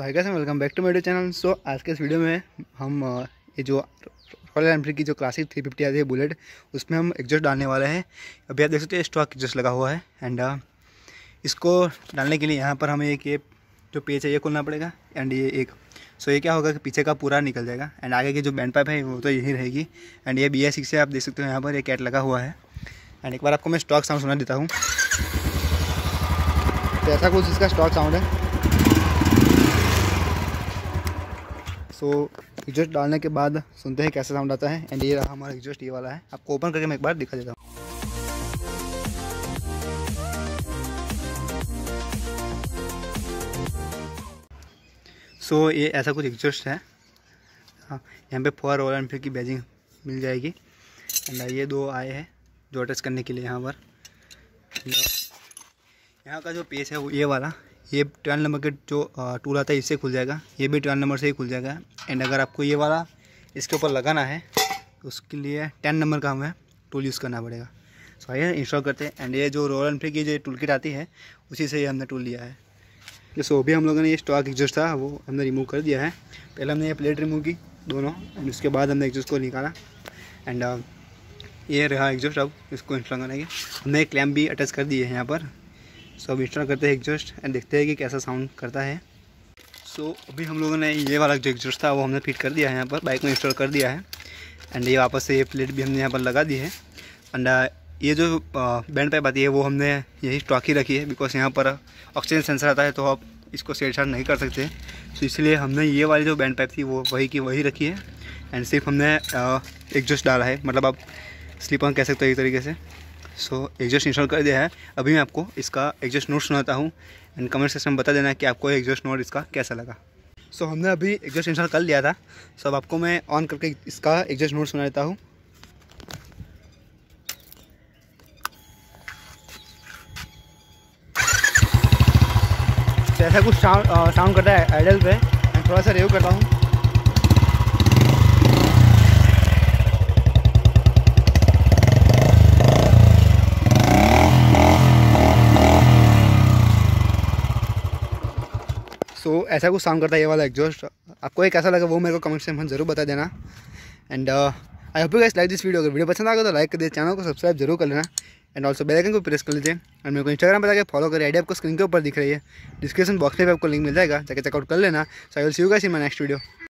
so hi sir welcome back to मेडियो channel so आज के इस वीडियो में हम ये जो रॉयल एनफील्ड की जो क्लासिक थ्री फिफ्टी आती है बुलेट उसमें हम एग्जॉस्ट डालने वाले हैं अभी आप देख सकते हैं स्टॉक एग्जॉस्ट लगा हुआ है एंड इसको डालने के लिए यहाँ पर हमें एक ये जो पेच है ये खोलना पड़ेगा एंड ये एक सो ये क्या होगा कि पीछे का पूरा निकल जाएगा एंड आगे की जो बैंड पाइप है वो तो यही रहेगी एंड ये बी सिक्स है आप देख सकते हो यहाँ पर एक कैट लगा हुआ है एंड एक बार आपको मैं स्टॉक साउंड सुना देता हूँ तो ऐसा कुछ इसका स्टॉक साउंड है सो एग्जॉस्ट डालने के बाद सुनते हैं कैसा साउंड आता है एंड ये रहा हमारा एग्जॉस्ट ये वाला है आपको ओपन करके मैं एक बार दिखा देता हूँ सो so, ये ऐसा कुछ एग्जॉस्ट है हाँ, यहाँ पे फोर रॉयल एनफील्ड की बैजिंग मिल जाएगी एंड ये दो आए हैं जो अटैच करने के लिए यहाँ पर यहाँ का जो पेस है वो ये वाला ये ट्वेल्व नंबर के जो टूल आता है इससे खुल जाएगा ये भी ट्वेल्व नंबर से ही खुल जाएगा एंड अगर आपको ये वाला इसके ऊपर लगाना है तो उसके लिए टेन नंबर का हमें टूल यूज़ करना पड़ेगा सो आइए इंस्टॉल करते हैं एंड ये जो रोल एंड फ्री की जो टूल किट आती है उसी से ये हमने टूल लिया है सो so, भी हम लोगों ने ये स्टॉक एग्जस्ट था वो हमने रिमूव कर दिया है पहले हमने ये प्लेट रिमूव की दोनों एंड उसके बाद हमने एग्जस्ट को निकाला एंड ये रहा एग्जस्ट अब इसको इंस्टॉल करने के हमने क्लैम्प भी अटैच कर दिए हैं यहाँ पर सो अब इंस्टॉल करते हैं एग्जॉस्ट एंड देखते हैं कि कैसा साउंड करता है सो so, अभी हम लोगों ने ये वाला जो एग्जॉस्ट था वो हमने फिट कर दिया है यहाँ पर बाइक में इंस्टॉल कर दिया है एंड ये वापस से ये प्लेट भी हमने यहाँ पर लगा दी है एंड uh, ये जो बैंड uh, पाइप आती है वो हमने यही स्टॉक ही रखी है बिकॉज यहाँ पर ऑक्सीजन सेंसर आता है तो आप इसको छेड़छाड़ नहीं कर सकते तो इसलिए हमने ये वाली जो बैंड पाइप थी वो वही की वही रखी है एंड सिर्फ हमने एग्जॉस्ट uh, डाला है मतलब आप स्लीपर कह सकते हो एक तरीके से सो एग्जॉस्ट इंस्टॉल कर दिया है अभी मैं आपको इसका एग्जॉस्ट नोट सुनाता हूँ एंड कमेंट सेक्शन में बता देना कि आपको एग्जॉस्ट नोट इसका कैसा लगा सो so, हमने अभी एग्जॉस्ट इंस्टॉल कर लिया था सो so, अब आपको मैं ऑन करके इसका एग्जॉस्ट नोट सुना देता हूँ तो ऐसा कुछ साउंड करता है आइडल पे मैं थोड़ा सा रिव्यू करता हूँ तो ऐसा कुछ साउंड करता है ये वाला एग्जॉस्ट आपको एक कैसा लगा वो मेरे को कमेंट सेक्शन जरूर बता देना and I hope you guys like this video अगर वीडियो पसंद आ गया तो लाइक कर दीजिए चैनल को सब्सक्राइब जरूर कर लेना एंड ऑल्सो बेल आइकन को प्रेस कर लीजिए एंड मेरे को इंस्टाग्राम पर जाकर फॉलो करिए आईडी आपको स्क्रीन के ऊपर दिख रही है डिस्क्रिप्शन बॉक्स में भी आपको लिंक मिल जाएगा जाकर चेकआउट कर लेना so I will see you guys in my next video